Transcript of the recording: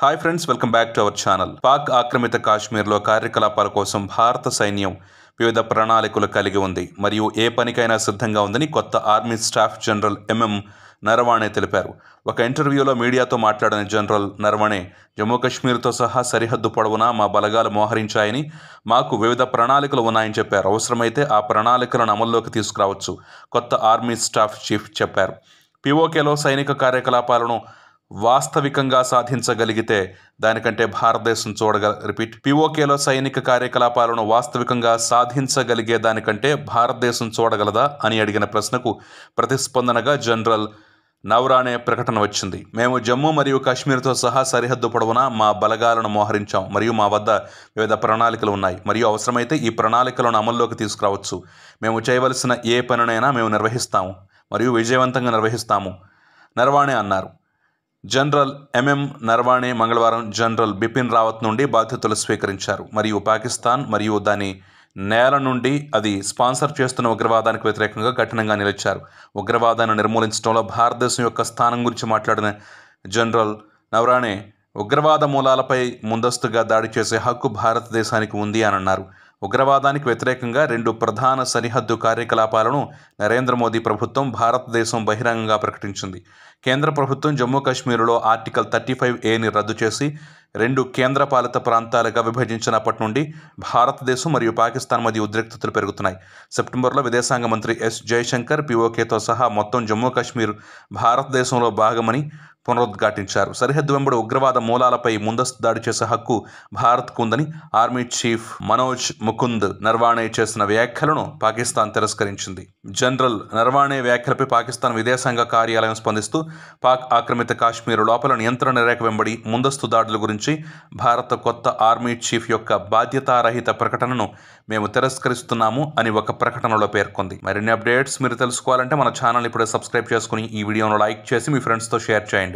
hi friends welcome back to our channel Pak ఆక్రమిత కాశ్మీర్లో కార్యకలాపాల కోసం భారత సైన్యం వివిధ ప్రణాళికలు కలిగి ఉంది మరియు ఏ పనికైనా సిద్ధంగా ఉందని కొత్త army staff general MM Naravane తెలిపారు ఒక ఇంటర్వ్యూలో మీడియాతో మాట్లాడిన జనరల్ నరవాణే జమ్మూ కాశ్మీర్తో సహా సరిహద్దు పొడవునా మా బలగాలు మోహరించాయని మాకు వివిధ ప్రణాళికలు ఉన్నాయని చెప్పారు అవసరమైతే ఆ ప్రణాళికలను అమల్లోకి తీసుకురావచ్చు కొత్త ఆర్మీ స్టాఫ్ చీఫ్ చెప్పారు పిఓకేలో సైనిక కార్యకలాపాలను వాస్తవికంగా సాధించగలిగితే దానికంటే భారతదేశం చూడగల రిపీట్ పిఓకేలో సైనిక కార్యకలాపాలను వాస్తవికంగా సాధించగలిగే దానికంటే భారతదేశం చూడగలదా అని అడిగిన ప్రశ్నకు ప్రతిస్పందనగా జనరల్ నవరానే ప్రకటన వచ్చింది మేము జమ్మూ మరియు కాశ్మీర్తో సహా సరిహద్దు పొడవునా మా బలగాలను మోహరించాం మరియు మా వద్ద వివిధ ప్రణాళికలు ఉన్నాయి మరియు అవసరమైతే ఈ ప్రణాళికలను అమల్లోకి తీసుకురావచ్చు మేము చేయవలసిన ఏ పనినైనా మేము నిర్వహిస్తాము మరియు విజయవంతంగా నిర్వహిస్తాము నర్వాణే అన్నారు జనరల్ ఎంఎం నర్వాణే మంగళవారం జనరల్ బిపిన్ రావత్ నుండి బాధ్యతలు స్వీకరించారు మరియు పాకిస్తాన్ మరియు దాని నేల నుండి అది స్పాన్సర్ చేస్తున్న ఉగ్రవాదానికి వ్యతిరేకంగా కఠినంగా నిలిచారు ఉగ్రవాదాన్ని నిర్మూలించడంలో భారతదేశం యొక్క స్థానం గురించి మాట్లాడిన జనరల్ నవరాణే ఉగ్రవాద మూలాలపై ముందస్తుగా దాడి చేసే హక్కు భారతదేశానికి ఉంది అని అన్నారు ఉగ్రవాదానికి వ్యతిరేకంగా రెండు ప్రధాన సరిహద్దు కార్యకలాపాలను నరేంద్ర మోదీ ప్రభుత్వం భారతదేశం బహిరంగంగా ప్రకటించింది కేంద్ర ప్రభుత్వం జమ్మూ కాశ్మీర్లో ఆర్టికల్ థర్టీ ఫైవ్ ఏని రద్దు చేసి రెండు కేంద్రపాలిత ప్రాంతాలుగా విభజించినప్పటి నుండి భారతదేశం మరియు పాకిస్తాన్ మధ్య ఉద్రిక్తతలు పెరుగుతున్నాయి సెప్టెంబర్లో విదేశాంగ మంత్రి ఎస్ జయశంకర్ పిఓకేతో సహా మొత్తం జమ్మూ కాశ్మీర్ భారతదేశంలో భాగమని పునరుద్ఘాటించారు సరిహద్దు వెంబడి ఉగ్రవాద మూలాలపై ముందస్తు దాడి చేసే హక్కు భారత్కు ఉందని ఆర్మీ చీఫ్ మనోజ్ ముకుంద్ నర్వాణే చేసిన వ్యాఖ్యలను పాకిస్తాన్ తిరస్కరించింది జనరల్ నర్వాణే వ్యాఖ్యలపై పాకిస్తాన్ విదేశాంగ కార్యాలయం స్పందిస్తూ పాక్ ఆక్రమిత కాశ్మీర్ లోపల నియంత్రణ రేఖ వెంబడి ముందస్తు దాడుల గురించి భారత కొత్త ఆర్మీ చీఫ్ యొక్క బాధ్యతారహిత ప్రకటనను మేము తిరస్కరిస్తున్నాము అని ఒక ప్రకటనలో పేర్కొంది మరిన్ని అప్డేట్స్ మీరు తెలుసుకోవాలంటే మన ఛానల్ ఇప్పుడే సబ్స్క్రైబ్ చేసుకుని ఈ వీడియోను లైక్ చేసి మీ ఫ్రెండ్స్తో షేర్ చేయండి